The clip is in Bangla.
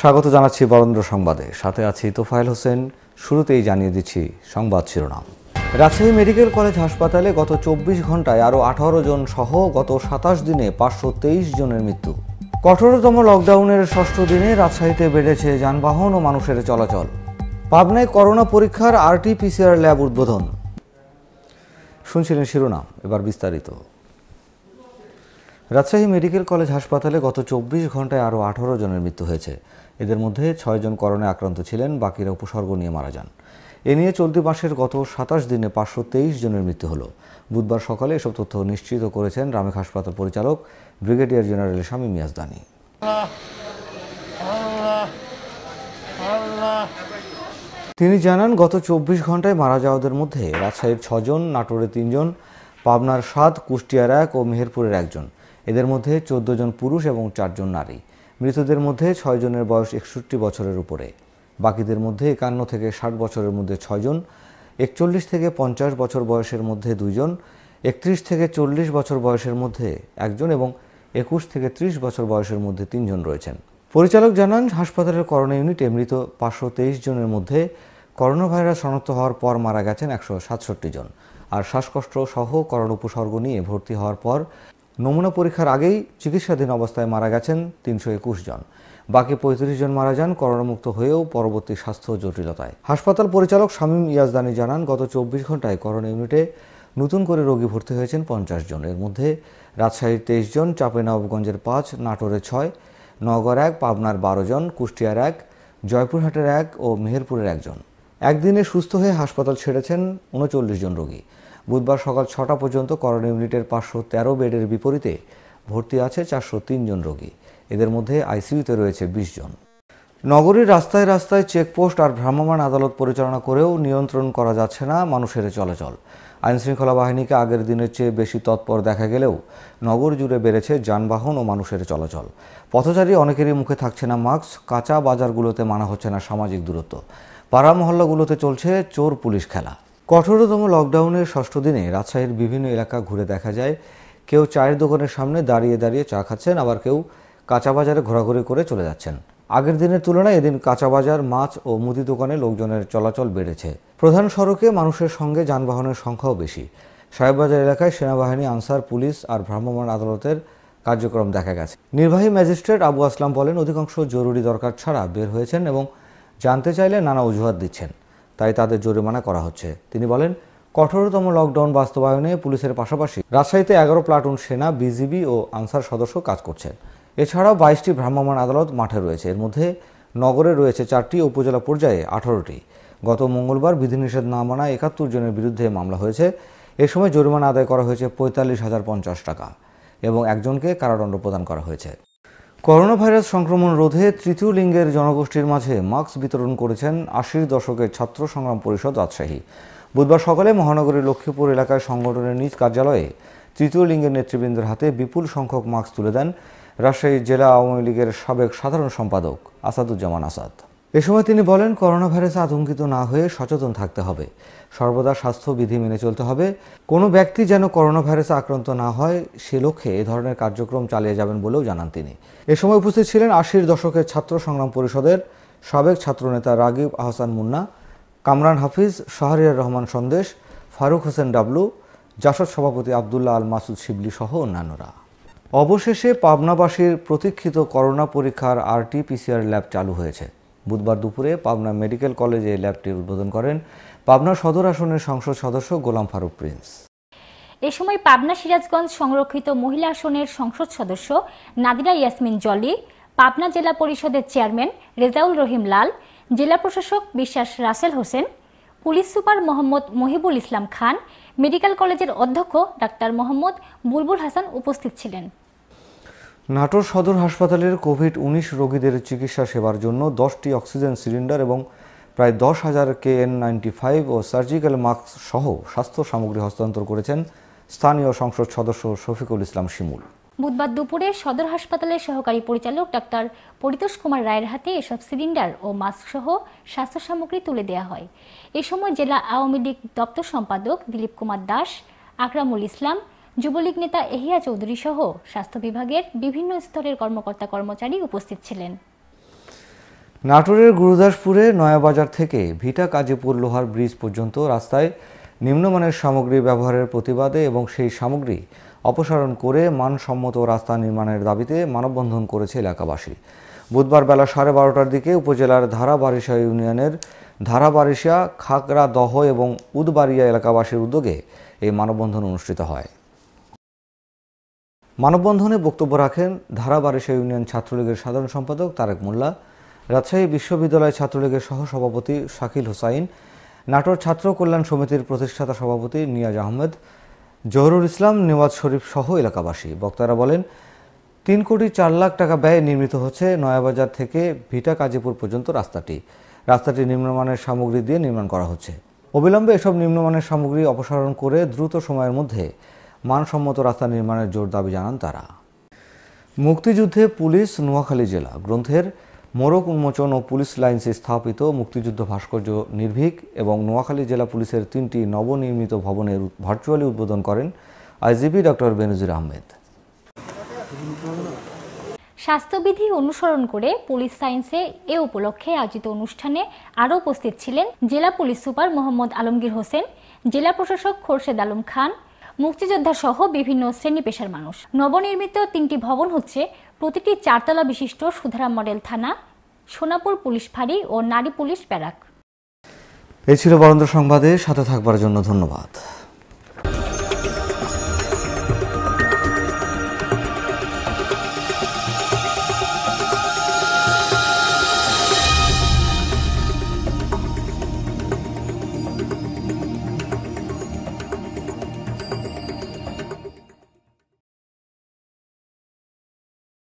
স্বাগত জানাচ্ছি বরেন্দ্র সংবাদে সাথে আছি তোফায়েল হোসেন শুরুতেই জানিয়ে দিচ্ছি সংবাদ শিরোনাম রাজশাহী মেডিকেল কলেজ হাসপাতালে গত চব্বিশ ঘন্টায় আরও আঠারো জন সহ গত সাতাশ দিনে পাঁচশো তেইশ জনের মৃত্যু কঠোরতম লকডাউনের ষষ্ঠ দিনে রাজশাহীতে বেড়েছে যানবাহন ও মানুষের চলাচল পাবনায় করোনা পরীক্ষার আরটি পিসিআর ল্যাব উদ্বোধন শুনছিলেন শিরোনাম এবার বিস্তারিত রাজশাহী মেডিকেল কলেজ হাসপাতালে গত চব্বিশ ঘন্টায় আরও আঠারো জনের মৃত্যু হয়েছে এদের মধ্যে ছয়জন করোনায় আক্রান্ত ছিলেন বাকিরা উপসর্গ নিয়ে মারা যান এ নিয়ে চলতি মাসের গত সাতাশ দিনে পাঁচশো তেইশ জনের মৃত্যু হল বুধবার সকালে এসব তথ্য নিশ্চিত করেছেন রামেক হাসপাতাল পরিচালক ব্রিগেডিয়ার জেনারেল স্বামী মিয়াজদানি তিনি জানান গত চব্বিশ ঘন্টায় মারা যাওয়াদের মধ্যে রাজশাহীর ছজন নাটোরে তিনজন পাবনার সাত কুষ্টিয়ার এক ও মেহেরপুরের একজন এদের মধ্যে চোদ্দ জন পুরুষ এবং চারজন নারী মৃতদের মধ্যে ছয়জনের বয়স একষট্টি বছরের উপরে বাকিদের মধ্যে একান্ন থেকে ষাট বছরের মধ্যে ছয়জন একচল্লিশ থেকে পঞ্চাশ বছর বয়সের মধ্যে দুইজন একত্রিশ থেকে চল্লিশ বছর বয়সের মধ্যে একজন এবং একুশ থেকে ত্রিশ বছর বয়সের মধ্যে তিনজন রয়েছেন পরিচালক জানান হাসপাতালের করোনা ইউনিটে মৃত পাঁচশো তেইশ জনের মধ্যে করোনা ভাইরাস শনাক্ত হওয়ার পর মারা গেছেন একশো সাতষট্টি জন আর শ্বাসকষ্ট সহ করোনা উপসর্গ নিয়ে ভর্তি হওয়ার পর নমুনা পরীক্ষার আগেই চিকিৎসাধীন অবস্থায় মারা গেছেন তিনশো একুশ জন বাকি পঁয়ত্রিশ জন মারা যান করোনামুক্ত হয়েও পরবর্তী স্বাস্থ্য জটিলতায় হাসপাতাল পরিচালক শামীম ইয়াজদানি জানান গত চব্বিশ ঘন্টায় করোনা ইউনিটে নতুন করে রোগী ভর্তি হয়েছেন পঞ্চাশ জন এর মধ্যে রাজশাহীর তেইশ জন চাঁপেনবাবগঞ্জের পাঁচ নাটোরে ছয় নগর এক পাবনার বারো জন কুষ্টিয়ার এক জয়পুরহাটের এক ও মেহেরপুরের একজন একদিনে সুস্থ হয়ে হাসপাতাল ছেড়েছেন উনচল্লিশ জন রোগী বুধবার সকাল ছটা পর্যন্ত করোনা ইউনিটের পাঁচশো তেরো বেডের বিপরীতে ভর্তি আছে চারশো জন রোগী এদের মধ্যে আইসিইউতে রয়েছে ২০ জন নগরীর রাস্তায় রাস্তায় চেকপোস্ট আর ভ্রাম্যমাণ আদালত পরিচালনা করেও নিয়ন্ত্রণ করা যাচ্ছে না মানুষের চলাচল আইনশৃঙ্খলা বাহিনীকে আগের দিনের চেয়ে বেশি তৎপর দেখা গেলেও নগর জুড়ে বেড়েছে যানবাহন ও মানুষের চলাচল পথচারী অনেকেরই মুখে থাকছে না মাস্ক কাঁচা বাজারগুলোতে মানা হচ্ছে না সামাজিক দূরত্ব পাড়া মহল্লাগুলোতে চলছে চোর পুলিশ খেলা কঠোরতম লকডাউনের ষষ্ঠ দিনে রাজশাহীর বিভিন্ন এলাকা ঘুরে দেখা যায় কেউ চায়ের দোকানের সামনে দাঁড়িয়ে দাঁড়িয়ে চা খাচ্ছেন আবার কেউ কাঁচা বাজারে ঘোরাঘুরি করে চলে যাচ্ছেন আগের দিনের তুলনায় এদিন কাঁচা বাজার মাছ ও মুদি দোকানে লোকজনের চলাচল বেড়েছে প্রধান সড়কে মানুষের সঙ্গে যানবাহনের সংখ্যাও বেশি সাহেববাজার এলাকায় সেনাবাহিনী আনসার পুলিশ আর ভ্রাম্যমাণ আদালতের কার্যক্রম দেখা গেছে নির্বাহী ম্যাজিস্ট্রেট আবু আসলাম বলেন অধিকাংশ জরুরি দরকার ছাড়া বের হয়েছেন এবং জানতে চাইলে নানা অজুহাত দিচ্ছেন তাই তাদের জরিমানা করা হচ্ছে তিনি বলেন কঠোরতম লকডাউন বাস্তবায়নে পুলিশের পাশাপাশি রাজশাহীতে এগারো প্লাটুন সেনা বিজিবি ও আনসার সদস্য কাজ করছেন এছাড়াও বাইশটি ভ্রাম্যমাণ আদালত মাঠে রয়েছে এর মধ্যে নগরে রয়েছে চারটি উপজেলা পর্যায়ে আঠারোটি গত মঙ্গলবার বিধিনিষেধ না মানা একাত্তর জনের বিরুদ্ধে মামলা হয়েছে এ সময় জরিমানা আদায় করা হয়েছে পঁয়তাল্লিশ হাজার পঞ্চাশ টাকা এবং একজনকে কারাদণ্ড প্রদান করা হয়েছে করোনা ভাইরাস সংক্রমণ রোধে তৃতীয় লিঙ্গের জনগোষ্ঠীর মাঝে মাস্ক বিতরণ করেছেন আশির দশকের ছাত্র সংগ্রাম পরিষদ রাজশাহী বুধবার সকালে মহানগরের লক্ষ্মীপুর এলাকায় সংগঠনের নিজ কার্যালয়ে তৃতীয় লিঙ্গের নেতৃবৃন্দের হাতে বিপুল সংখ্যক মাস্ক তুলে দেন রাজশাহী জেলা আওয়ামী লীগের সাবেক সাধারণ সম্পাদক আসাদুজ্জামান আসাদ এ সময় তিনি বলেন করোনা ভাইরাসে আতঙ্কিত না হয়ে সচেতন থাকতে হবে সর্বদা স্বাস্থ্যবিধি মেনে চলতে হবে কোনো ব্যক্তি যেন করোনা ভাইরাসে আক্রান্ত না হয় সে লক্ষ্যে এ ধরনের কার্যক্রম চালিয়ে যাবেন বলেও জানান তিনি এ সময় উপস্থিত ছিলেন আশির দশকের ছাত্র সংগ্রাম পরিষদের সাবেক ছাত্রনেতা রাগিব আহসান মুন্না কামরান হাফিজ শাহরিয়ার রহমান সন্দেশ ফারুক হোসেন ডাবলু জাসদ সভাপতি আবদুল্লাহ আল মাসুদ শিবলি সহ অন্যান্যরা অবশেষে পাবনাবাসীর প্রতীক্ষিত করোনা পরীক্ষার আরটিপিসিআর ল্যাব চালু হয়েছে বুধবার দুপুরে পাবনা মেডিকেল কলেজে ল্যাবটির উদ্বোধন করেন পাবনা সদর আসনের সংসদ সদস্য গোলাম ফারুক প্রিন্স এ সময় পাবনা সিরাজগঞ্জ সংরক্ষিত মহিলা আসনের সংসদ সদস্য নাদিরা ইয়াসমিন জলি পাবনা জেলা পরিষদের চেয়ারম্যান রেজাউল রহিম লাল জেলা প্রশাসক Biswas Russell Hossain police super Mohammad Mohibul Islam Khan medical কলেজের অধ্যক্ষ ডাক্তার মোহাম্মদ বুলবুল হাসান উপস্থিত ছিলেন নাটোর সদর হাসপাতালের কোভিড উনিশ রোগীদের চিকিৎসা সেবার জন্য দশটি অক্সিজেন সিলিন্ডার এবং প্রায় দশ হাজার কে এন নাইনটি ফাইভ ও সার্জিক্যাল মাস্ক সহ স্বাস্থ্য সামগ্রী হস্তান্তর করেছেন স্থানীয় সংসদ সদস্য শফিকুল ইসলাম শিমুল বুধবার দুপুরে সদর হাসপাতালের সহকারী পরিচালক ডাক্তার পরিতোষ কুমার রায়ের হাতে এসব সিলিন্ডার ও মাস্কসহ স্বাস্থ্য সামগ্রী তুলে দেওয়া হয় এ সময় জেলা আওয়ামী লীগ দপ্তর সম্পাদক দিলীপ কুমার দাস আকরামুল ইসলাম যুবলীগ নেতা এহিয়া চৌধুরী সহ স্বাস্থ্য বিভাগের বিভিন্ন স্তরের কর্মকর্তা কর্মচারী উপস্থিত ছিলেন নাটোরের গুরুদাসপুরে নয়াবাজার থেকে ভিটা কাজীপুর লোহার ব্রিজ পর্যন্ত রাস্তায় নিম্নমানের সামগ্রী ব্যবহারের প্রতিবাদে এবং সেই সামগ্রী অপসারণ করে মানসম্মত রাস্তা নির্মাণের দাবিতে মানববন্ধন করেছে এলাকাবাসী বুধবার বেলা সাড়ে বারোটার দিকে উপজেলার ধারাবারিশা ইউনিয়নের ধারাবারিশা খাগড়া দহ এবং উদবাড়িয়া এলাকাবাসীর উদ্যোগে এই মানববন্ধন অনুষ্ঠিত হয় মানববন্ধনে বক্তব্য রাখেন ধারাবারিশা ইউনিয়ন ছাত্রলীগের সাধারণ সম্পাদক তারেক মোল্লা রাজশাহী বিশ্ববিদ্যালয় ছাত্রলীগের সহসভাপতি শাকিল হোসাইন নাটোর ছাত্র কল্যাণ সমিতির প্রতিষ্ঠাতা সভাপতি নিয়াজ আহমেদ জহরুল ইসলাম নেওয়াজ শরীফ সহ এলাকাবাসী বক্তারা বলেন তিন কোটি চার লাখ টাকা ব্যয়ে নির্মিত হচ্ছে নয়াবাজার থেকে ভিটা কাজীপুর পর্যন্ত রাস্তাটি রাস্তাটি নিম্নমানের সামগ্রী দিয়ে নির্মাণ করা হচ্ছে অবিলম্বে এসব নিম্নমানের সামগ্রী অপসারণ করে দ্রুত সময়ের মধ্যে মানসম্মত রাস্তা নির্মাণের জোর দাবি জানান তারা মুক্তিযুদ্ধে পুলিশ নোয়াখালী জেলা গ্রন্থের মোরক উন্মোচন ও পুলিশ লাইন্সে স্থাপিত মুক্তিযুদ্ধ ভাস্কর্য নির্ভীক এবং নোয়াখালী জেলা পুলিশের তিনটি নবনির্মিত ভবনের ভার্চুয়ালি উদ্বোধন করেন আইজিপি ডক্টর বেনজির আহমেদ স্বাস্থ্যবিধি অনুসরণ করে পুলিশ সায়েন্সে এ উপলক্ষে আয়োজিত অনুষ্ঠানে আরও উপস্থিত ছিলেন জেলা পুলিশ সুপার মোহাম্মদ আলমগীর হোসেন জেলা প্রশাসক খোরশেদ আলম খান মুক্তিযোদ্ধা সহ বিভিন্ন শ্রেণী পেশার মানুষ নবনির্মিত তিনটি ভবন হচ্ছে প্রতিটি চারতলা বিশিষ্ট সুধারাম মডেল থানা সোনাপুর পুলিশ ফাঁড়ি ও নারী পুলিশ ব্যারাক এই ছিল বরেন্দ্র সংবাদে সাথে থাকবার জন্য ধন্যবাদ